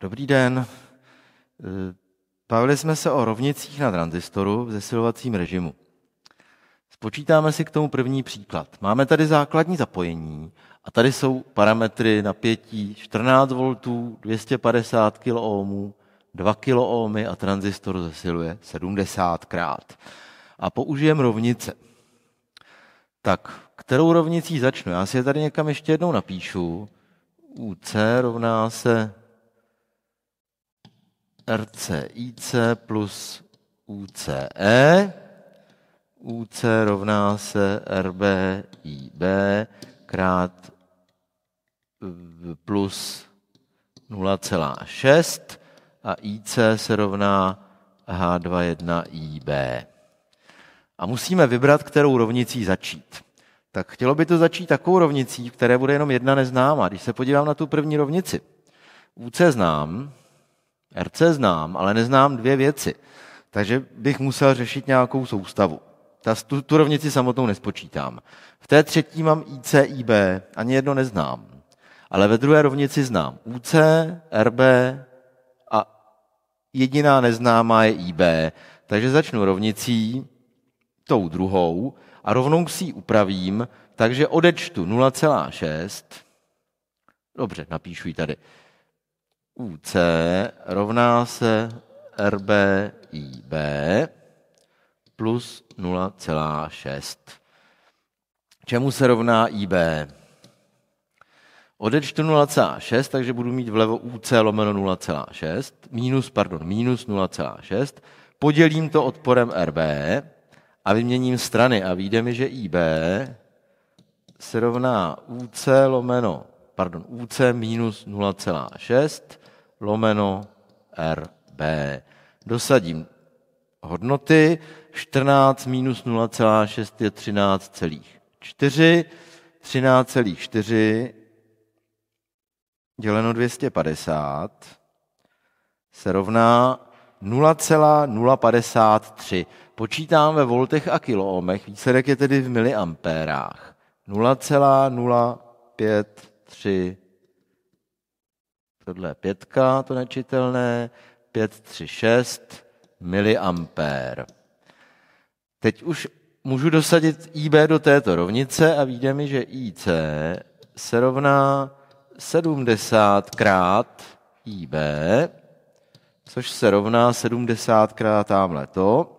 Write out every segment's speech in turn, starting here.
Dobrý den. E, bavili jsme se o rovnicích na transistoru v zesilovacím režimu. Spočítáme si k tomu první příklad. Máme tady základní zapojení a tady jsou parametry napětí 14 V, 250 kOhm, 2 kOhm a tranzistor zesiluje 70 krát. A použijeme rovnice. Tak, kterou rovnicí začnu? Já si je tady někam ještě jednou napíšu. UC rovná se RCIC plus UCE. UC rovná se RBIB krát plus 0,6 a IC se rovná H21IB. A musíme vybrat, kterou rovnicí začít. Tak chtělo by to začít takovou rovnicí, které bude jenom jedna neznámá. Když se podívám na tu první rovnici, UC znám, RC znám, ale neznám dvě věci. Takže bych musel řešit nějakou soustavu. Ta, tu, tu rovnici samotnou nespočítám. V té třetí mám IC, IB, ani jedno neznám. Ale ve druhé rovnici znám UC, RB a jediná neznámá je IB. Takže začnu rovnicí, tou druhou, a rovnou si ji upravím, takže odečtu 0,6. Dobře, napíšu ji tady. UC rovná se RBIB plus 0,6. Čemu se rovná IB? Odečtu 0,6, takže budu mít vlevo UC lomeno 0,6, minus, pardon, minus 0,6, podělím to odporem RB a vyměním strany a vyjde mi, že IB se rovná UC lomeno, pardon, UC minus 0,6 lomeno RB. Dosadím hodnoty, 14 minus 0,6 je 13,4, 13,4 děleno 250 se rovná 0,053. Počítám ve voltech a kiloomech, výsledek je tedy v miliampérách. 0,053 Tohle je pětka, to nečitelné, 536 miliampér. Teď už můžu dosadit IB do této rovnice a vidíme, mi, že IC se rovná 70 krát IB, což se rovná 70 krát tamhle to.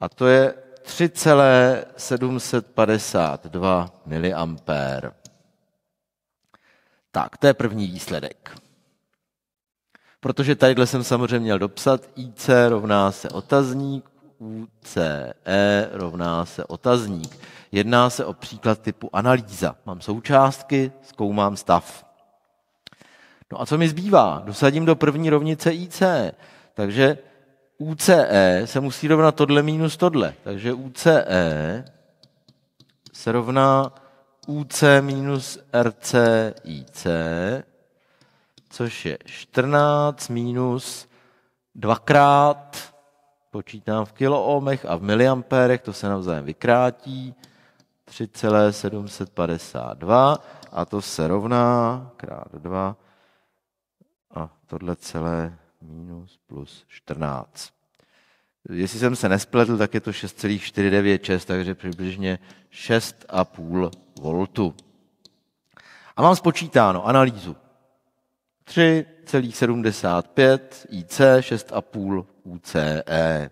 A to je 3,752 miliampér. Tak, to je první výsledek. Protože tadyhle jsem samozřejmě měl dopsat IC rovná se otazník, UCE rovná se otazník. Jedná se o příklad typu analýza. Mám součástky, zkoumám stav. No a co mi zbývá? Dosadím do první rovnice IC. Takže UCE se musí rovnat tohle minus tohle. Takže UCE se rovná UC minus RC IC, což je 14 minus dvakrát, počítám v kiloohmech a v miliampérech, to se navzájem vykrátí, 3,752 a to se rovná krát 2 a tohle celé minus plus 14. Jestli jsem se nespletl, tak je to 6,496, takže přibližně 6,5 voltu. A mám spočítáno analýzu. 3,75 IC, 6,5 UCE.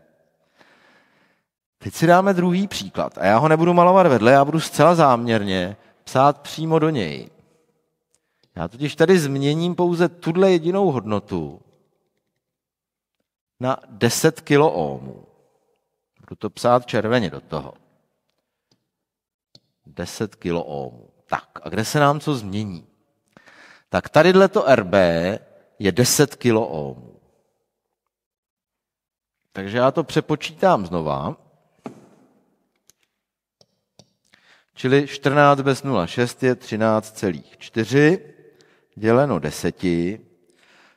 Teď si dáme druhý příklad. A já ho nebudu malovat vedle, já budu zcela záměrně psát přímo do něj. Já totiž tady změním pouze tuhle jedinou hodnotu, na 10 kiloohmů. Budu to psát červeně do toho. 10 kiloohmů. Tak, a kde se nám co změní? Tak tadyhle to RB je 10 kiloohmů. Takže já to přepočítám znova. Čili 14 bez 0,6 je 13,4 děleno 10,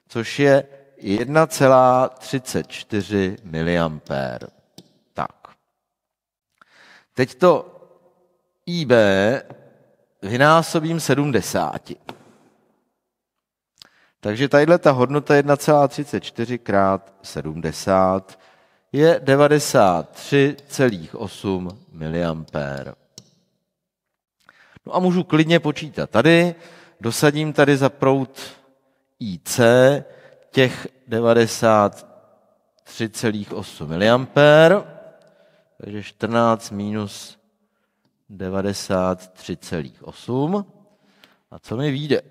což je 0,6 1,34 mA. Tak. Teď to IB vynásobím 70. Takže tadyhle ta hodnota 1,34 krát 70 je 93,8 mA. No a můžu klidně počítat tady, dosadím tady za prout IC těch 93,8 mA, takže 14 minus 93,8. A co mi vyjde?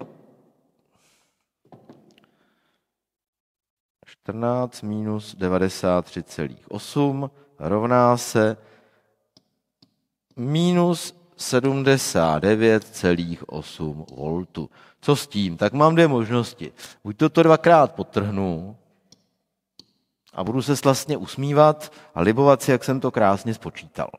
14 minus 93,8 rovná se minus 79,8 V. Co s tím? Tak mám dvě možnosti. Buď to to dvakrát potrhnu a budu se slastně usmívat a libovat si, jak jsem to krásně spočítal.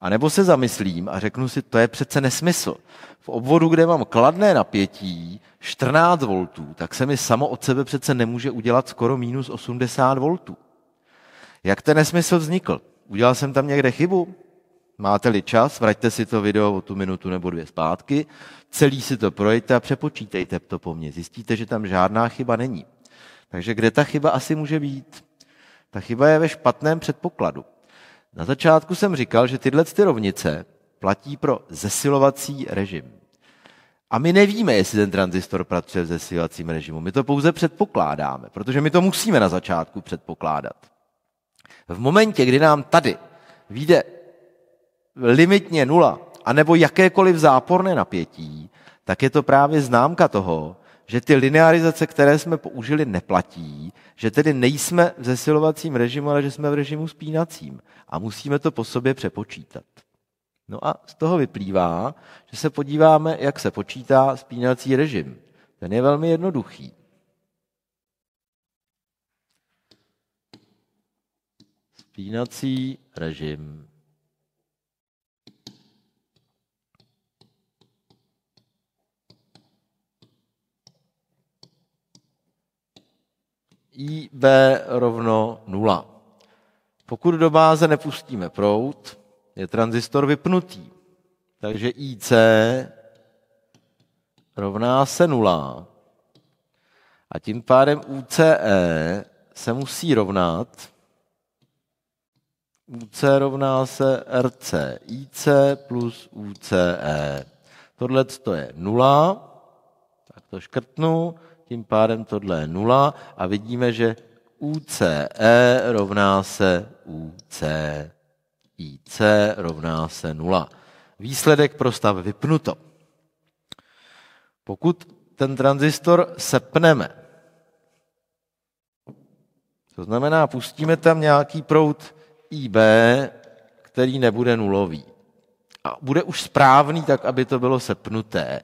A nebo se zamyslím a řeknu si, to je přece nesmysl. V obvodu, kde mám kladné napětí 14 V, tak se mi samo od sebe přece nemůže udělat skoro minus 80 V. Jak ten nesmysl vznikl? Udělal jsem tam někde chybu? Máte-li čas, vraťte si to video o tu minutu nebo dvě zpátky, celý si to projďte a přepočítejte to po mně. Zjistíte, že tam žádná chyba není. Takže kde ta chyba asi může být? Ta chyba je ve špatném předpokladu. Na začátku jsem říkal, že tyhle ty rovnice platí pro zesilovací režim. A my nevíme, jestli ten tranzistor pracuje v zesilovacím režimu. My to pouze předpokládáme, protože my to musíme na začátku předpokládat. V momentě, kdy nám tady vyjde limitně nula, anebo jakékoliv záporné napětí, tak je to právě známka toho, že ty linearizace, které jsme použili, neplatí, že tedy nejsme v zesilovacím režimu, ale že jsme v režimu spínacím a musíme to po sobě přepočítat. No a z toho vyplývá, že se podíváme, jak se počítá spínací režim. Ten je velmi jednoduchý. Spínací režim IB rovno 0. Pokud do báze nepustíme prout, je tranzistor vypnutý. Takže IC rovná se 0. A tím pádem UCE se musí rovnat UC rovná se RC, IC plus UCE. Tohle to je 0, tak to škrtnu, tím pádem tohle je nula a vidíme, že UCE rovná se UCIC rovná se nula. Výsledek pro stav vypnuto. Pokud ten transistor sepneme, to znamená, pustíme tam nějaký proud IB, který nebude nulový. A bude už správný tak, aby to bylo sepnuté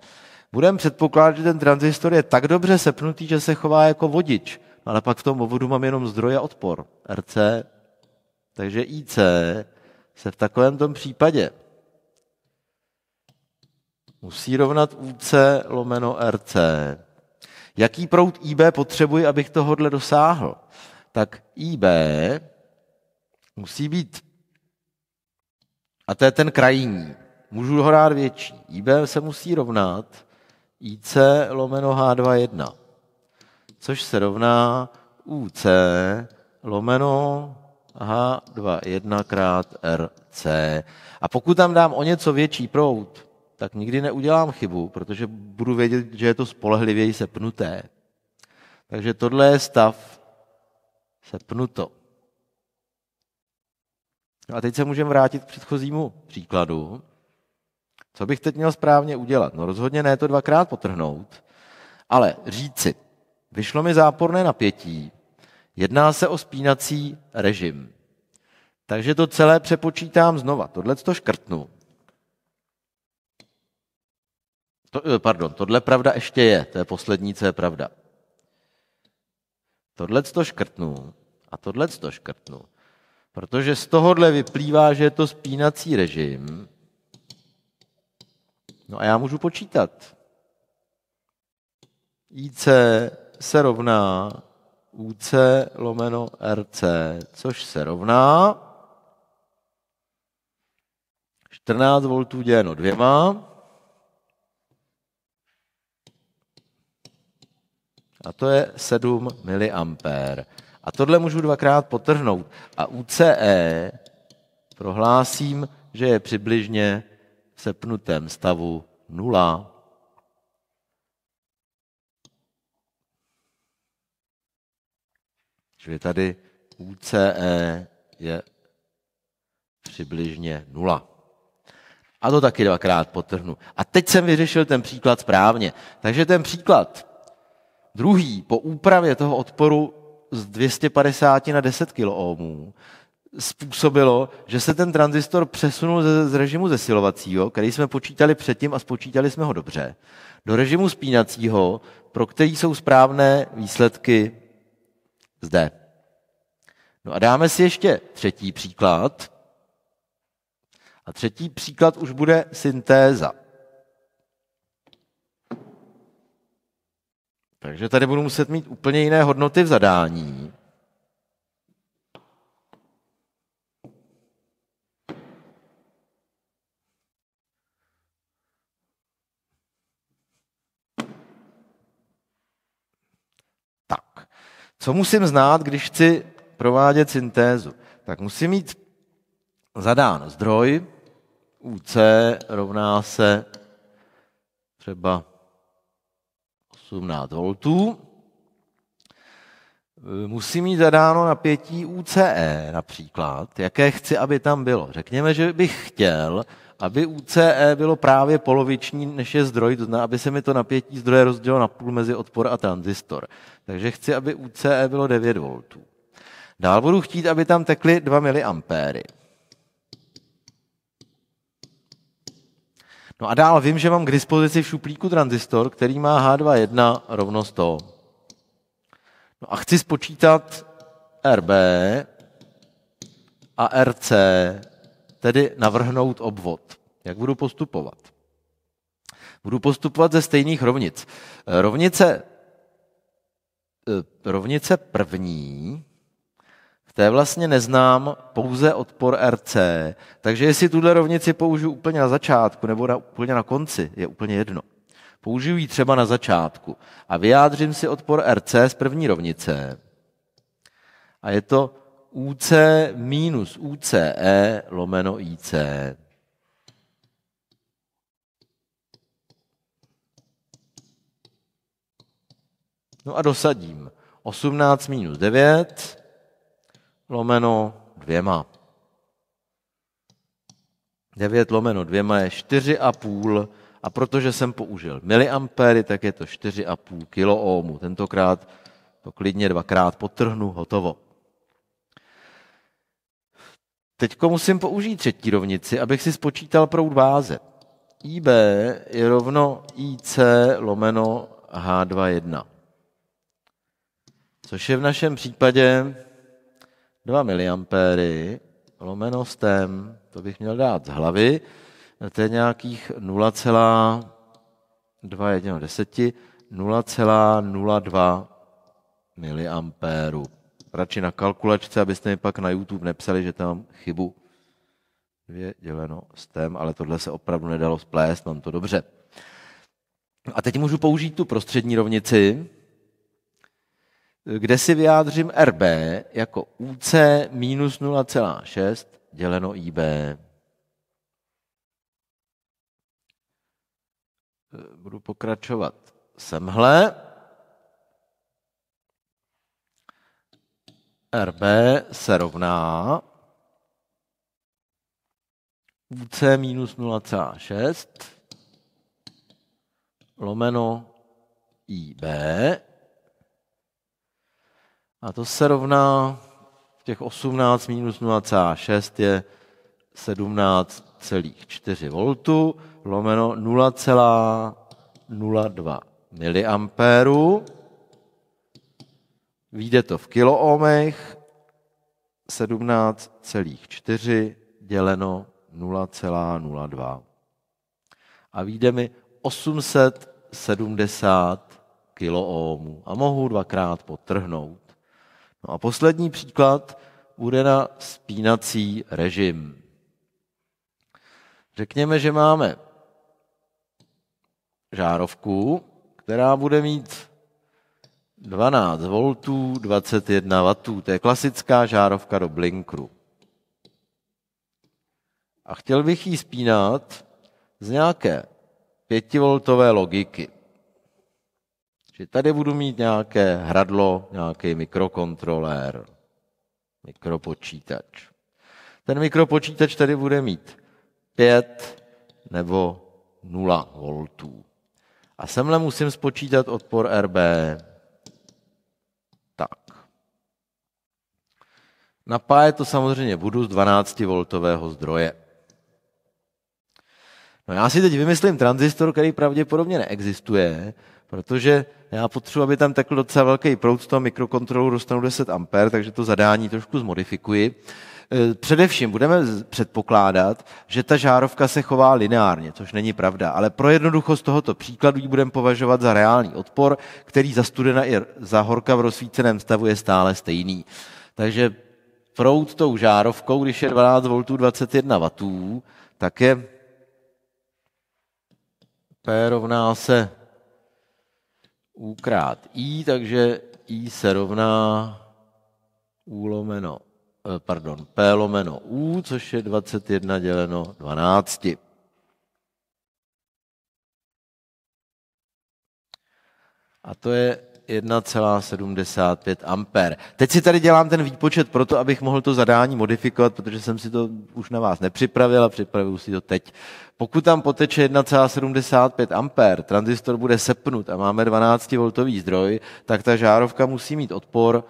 budeme předpokládat, že ten transistor je tak dobře sepnutý, že se chová jako vodič, no ale pak v tom vodu mám jenom zdroje odpor, RC. Takže IC se v takovém tom případě musí rovnat UC lomeno RC. Jaký proud IB potřebuji, abych tohohle dosáhl? Tak IB musí být, a to je ten krajní, můžu ho rád větší. IB se musí rovnat IC lomeno H21, což se rovná UC lomeno H21 krát RC. A pokud tam dám o něco větší prout, tak nikdy neudělám chybu, protože budu vědět, že je to spolehlivěji sepnuté. Takže tohle je stav sepnuto. No a teď se můžeme vrátit k předchozímu příkladu. Co bych teď měl správně udělat? No rozhodně ne to dvakrát potrhnout, ale říci, vyšlo mi záporné napětí, jedná se o spínací režim. Takže to celé přepočítám znova. Tohle to škrtnu. To, eh, pardon, tohle pravda ještě je, to je poslední, co je pravda. Tohle to škrtnu a tohle to škrtnu. Protože z tohohle vyplývá, že je to spínací režim No a já můžu počítat. IC se rovná UC lomeno RC, což se rovná 14 voltů děleno dvěma. A to je 7 mA. A tohle můžu dvakrát potrhnout. A UCE prohlásím, že je přibližně sepnutém stavu nula. Čili tady UCE je přibližně nula. A to taky dvakrát potrhnu. A teď jsem vyřešil ten příklad správně. Takže ten příklad druhý po úpravě toho odporu z 250 na 10 kOhmů, způsobilo, že se ten tranzistor přesunul z, z režimu zesilovacího, který jsme počítali předtím a spočítali jsme ho dobře, do režimu spínacího, pro který jsou správné výsledky zde. No a dáme si ještě třetí příklad. A třetí příklad už bude syntéza. Takže tady budu muset mít úplně jiné hodnoty v zadání. Co musím znát, když chci provádět syntézu? Tak musím mít zadán zdroj, UC rovná se třeba 18 V. Musím mít zadáno napětí UCE například, jaké chci, aby tam bylo. Řekněme, že bych chtěl, aby UCE bylo právě poloviční, než je zdroj, to znamená, aby se mi to napětí zdroje rozdělilo na půl mezi odpor a tranzistor. Takže chci, aby UCE bylo 9 V. Dál budu chtít, aby tam tekly 2 mA. No a dál vím, že mám k dispozici v šuplíku transistor, který má H21 rovno 100. No a chci spočítat RB a RC tedy navrhnout obvod. Jak budu postupovat? Budu postupovat ze stejných rovnic. Rovnice, eh, rovnice první, v té vlastně neznám pouze odpor RC, takže jestli tuhle rovnici použiju úplně na začátku nebo na, úplně na konci, je úplně jedno. Použiju ji třeba na začátku a vyjádřím si odpor RC z první rovnice. A je to UC minus UCE lomeno IC. No a dosadím 18 minus 9 lomeno dvěma. 9 lomeno 2 je 4,5 a protože jsem použil miliampéry, tak je to 4,5 kiloohmu. Tentokrát to klidně dvakrát potrhnu, hotovo. Teď musím použít třetí rovnici, abych si spočítal proud váze. IB je rovno IC lomeno H21. Což je v našem případě 2 mA lomeno stem, to bych měl dát z hlavy, to je nějakých 0,2 0,02 miliampéru radši na kalkulačce, abyste mi pak na YouTube nepsali, že tam chybu. Dvě děleno stem, ale tohle se opravdu nedalo splést, mám to dobře. A teď můžu použít tu prostřední rovnici, kde si vyjádřím RB jako UC minus 0,6 děleno IB. Budu pokračovat semhle. RB se rovná UC minus 0,6 lomeno IB a to se rovná těch 18 minus 0,6 je 17,4 V lomeno 0,02 mA. Výjde to v kiloohmech 17,4 děleno 0,02. A výjde mi 870 kiloohmů. A mohu dvakrát potrhnout. No a poslední příklad bude na spínací režim. Řekněme, že máme žárovku, která bude mít 12 V, 21 W. To je klasická žárovka do blinkru. A chtěl bych ji spínat z nějaké 5V logiky. Že tady budu mít nějaké hradlo, nějaký mikrokontrolér, mikropočítač. Ten mikropočítač tady bude mít 5 nebo 0 voltů. A semhle musím spočítat odpor RB tak. napáje to samozřejmě budu z 12 voltového zdroje. No já si teď vymyslím tranzistor, který pravděpodobně neexistuje, protože já potřebuji, aby tam takhle docela velký proud z toho mikrokontrolu dostanu 10 A, takže to zadání trošku zmodifikuji. Eh, především budeme předpokládat, že ta žárovka se chová lineárně, což není pravda, ale pro jednoduchost tohoto příkladu ji budeme považovat za reálný odpor, který za studena i za horka v rozsvíceném stavu je stále stejný. Takže proud tou žárovkou, když je 12 V 21 W, tak je P rovná se U krát I, takže I se rovná U lomeno Eh, pardon, P lomeno U, což je 21 děleno 12. A to je 1,75 ampér. Teď si tady dělám ten výpočet proto, abych mohl to zadání modifikovat, protože jsem si to už na vás nepřipravil a připravuju si to teď. Pokud tam poteče 1,75 ampér, transistor bude sepnut a máme 12 voltový zdroj, tak ta žárovka musí mít odpor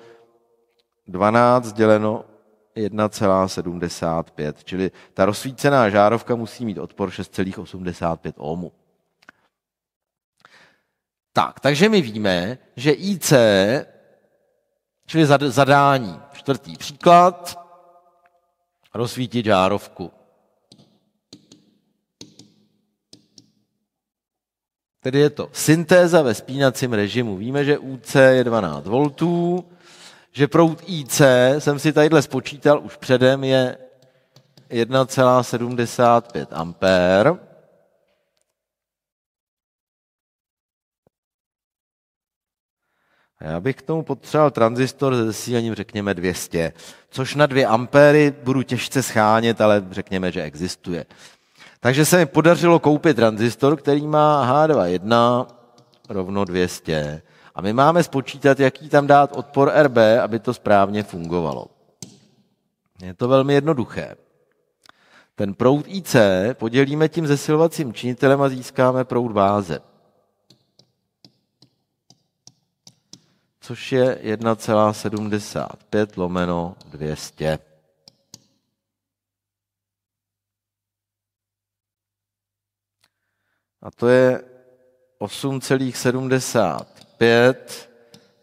12 děleno 1,75, čili ta rozsvícená žárovka musí mít odpor 6,85 ohmu. Tak, takže my víme, že IC, čili zadání, čtvrtý příklad, rozsvítit žárovku. Tedy je to syntéza ve spínacím režimu. Víme, že UC je 12 voltů, že prout IC jsem si tadyhle spočítal už předem je 1,75 ampér. Já bych k tomu potřeboval transistor se zesílením řekněme 200, což na 2 ampéry budu těžce schánět, ale řekněme, že existuje. Takže se mi podařilo koupit transistor, který má H21 rovno 200. A my máme spočítat, jaký tam dát odpor RB, aby to správně fungovalo. Je to velmi jednoduché. Ten proud IC podělíme tím zesilovacím činitelem a získáme proud váze. Což je 1,75 lomeno 200. A to je 8,70 5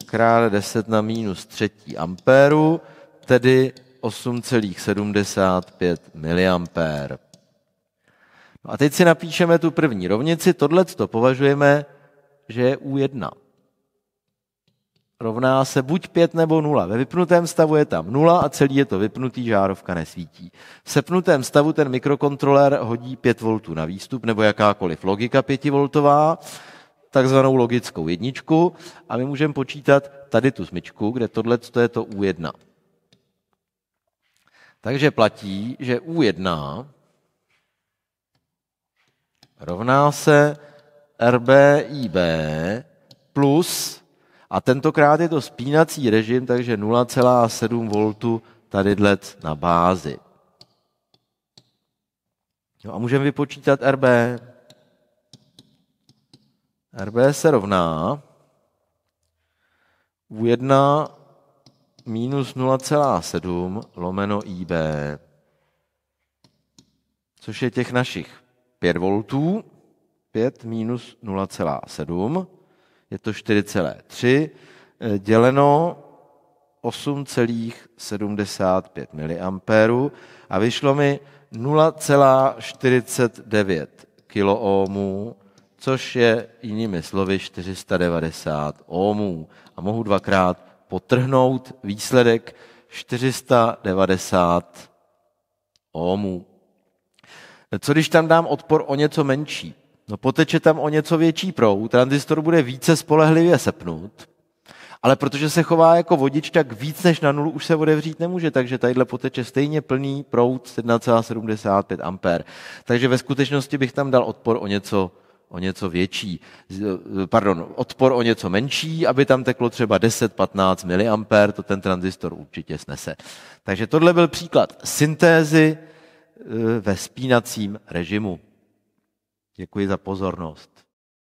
krát 10 na minus 3 ampéru, tedy 8,75 mA. No a teď si napíšeme tu první rovnici, tohle to považujeme, že je U1. Rovná se buď 5 nebo 0. Ve vypnutém stavu je tam 0 a celý je to vypnutý, žárovka nesvítí. V sepnutém stavu ten mikrokontroler hodí 5 V na výstup nebo jakákoliv logika 5 V takzvanou logickou jedničku a my můžeme počítat tady tu smyčku, kde tohle to je to U1. Takže platí, že U1 rovná se RBIB plus, a tentokrát je to spínací režim, takže 0,7 V tadyhle na bázi. No a můžeme vypočítat RB. RB se rovná U1 minus 0,7 lomeno IB, což je těch našich 5 V, 5 minus 0,7, je to 4,3, eh, děleno 8,75 mA a vyšlo mi 0,49 kiloohmů což je jinými slovy 490 ohmů. A mohu dvakrát potrhnout výsledek 490 ohmů. Co když tam dám odpor o něco menší? No poteče tam o něco větší proud, transistor bude více spolehlivě sepnut, ale protože se chová jako vodič, tak víc než na nulu už se odevřít nemůže, takže tadyhle poteče stejně plný proud 1,75 A. Takže ve skutečnosti bych tam dal odpor o něco o něco větší, pardon, odpor o něco menší, aby tam teklo třeba 10-15 mA, to ten tranzistor určitě snese. Takže tohle byl příklad syntézy eh, ve spínacím režimu. Děkuji za pozornost.